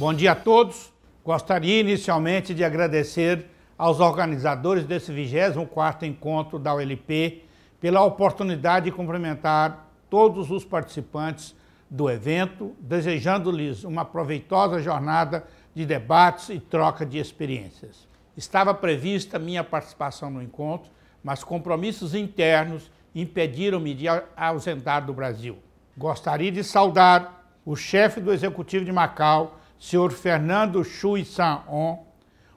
Bom dia a todos. Gostaria inicialmente de agradecer aos organizadores desse 24 encontro da ULP pela oportunidade de cumprimentar todos os participantes do evento, desejando-lhes uma proveitosa jornada de debates e troca de experiências. Estava prevista minha participação no encontro, mas compromissos internos impediram-me de ausentar do Brasil. Gostaria de saudar o chefe do Executivo de Macau, Senhor Fernando Chui San-on,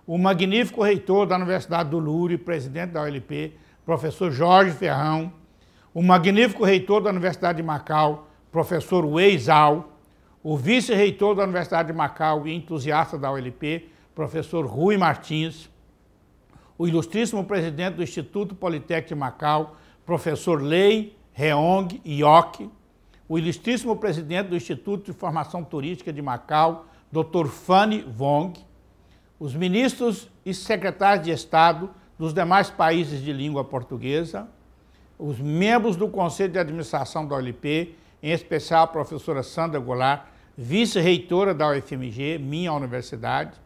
o magnífico reitor da Universidade do Lure, presidente da ULP, professor Jorge Ferrão, o magnífico reitor da Universidade de Macau, professor Wei Zhao, o vice-reitor da Universidade de Macau e entusiasta da ULP, professor Rui Martins, o ilustríssimo presidente do Instituto Politécnico de Macau, professor Lei Heong Yok, o ilustríssimo presidente do Instituto de Formação Turística de Macau, Dr. Fanny Wong, os ministros e secretários de Estado dos demais países de língua portuguesa, os membros do Conselho de Administração da OLP, em especial a professora Sandra Goulart, vice-reitora da UFMG, minha universidade.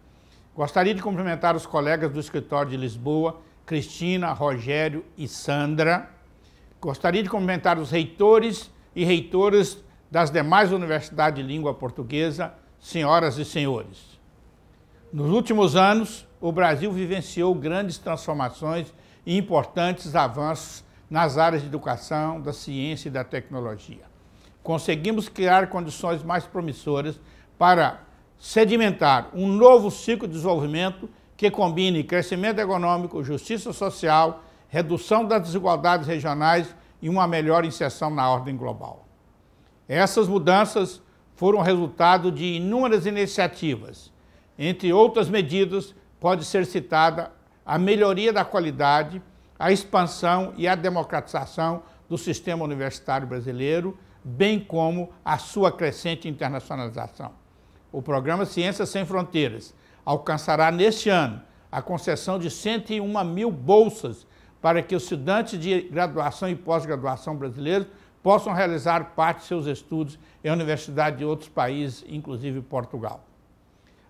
Gostaria de cumprimentar os colegas do escritório de Lisboa, Cristina, Rogério e Sandra. Gostaria de cumprimentar os reitores e reitoras das demais universidades de língua portuguesa, senhoras e senhores. Nos últimos anos, o Brasil vivenciou grandes transformações e importantes avanços nas áreas de educação, da ciência e da tecnologia. Conseguimos criar condições mais promissoras para sedimentar um novo ciclo de desenvolvimento que combine crescimento econômico, justiça social, redução das desigualdades regionais e uma melhor inserção na ordem global. Essas mudanças foram resultado de inúmeras iniciativas. Entre outras medidas, pode ser citada a melhoria da qualidade, a expansão e a democratização do sistema universitário brasileiro, bem como a sua crescente internacionalização. O programa Ciências Sem Fronteiras alcançará neste ano a concessão de 101 mil bolsas para que os estudantes de graduação e pós-graduação brasileiros possam realizar parte de seus estudos em universidades de outros países, inclusive Portugal.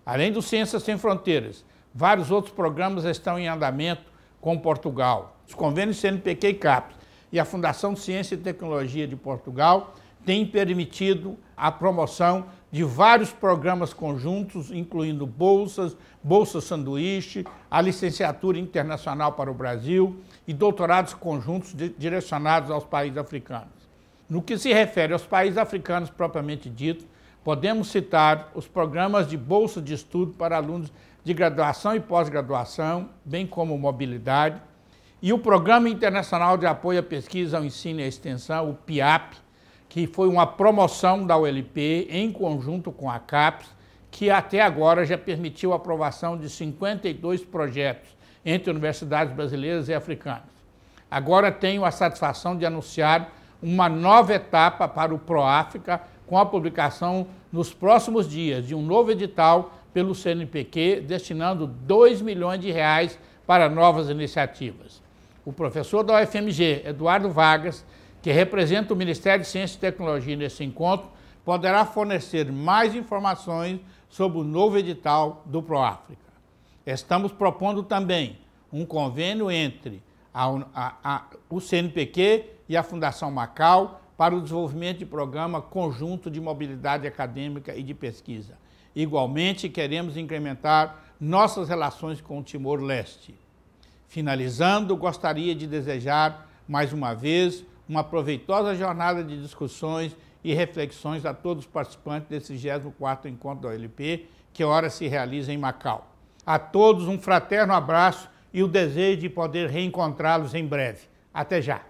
Além do Ciências Sem Fronteiras, vários outros programas estão em andamento com Portugal. Os convênios CNPq e CAPES e a Fundação de Ciência e Tecnologia de Portugal têm permitido a promoção de vários programas conjuntos, incluindo bolsas, bolsa sanduíche, a licenciatura internacional para o Brasil e doutorados conjuntos direcionados aos países africanos. No que se refere aos países africanos propriamente dito, podemos citar os programas de bolsa de estudo para alunos de graduação e pós-graduação, bem como mobilidade, e o Programa Internacional de Apoio à Pesquisa, ao Ensino e à Extensão, o PIAP, que foi uma promoção da ULP em conjunto com a CAPES, que até agora já permitiu a aprovação de 52 projetos entre universidades brasileiras e africanas. Agora tenho a satisfação de anunciar uma nova etapa para o Proáfrica com a publicação nos próximos dias de um novo edital pelo CNPq, destinando 2 milhões de reais para novas iniciativas. O professor da UFMG, Eduardo Vargas, que representa o Ministério de Ciência e Tecnologia nesse encontro, poderá fornecer mais informações sobre o novo edital do Proáfrica. Estamos propondo também um convênio entre a, a, a, o CNPq e a Fundação Macau para o desenvolvimento de programa conjunto de mobilidade acadêmica e de pesquisa. Igualmente, queremos incrementar nossas relações com o Timor-Leste. Finalizando, gostaria de desejar, mais uma vez, uma proveitosa jornada de discussões e reflexões a todos os participantes desse 24 º encontro da OLP, que ora se realiza em Macau. A todos um fraterno abraço e o desejo de poder reencontrá-los em breve. Até já!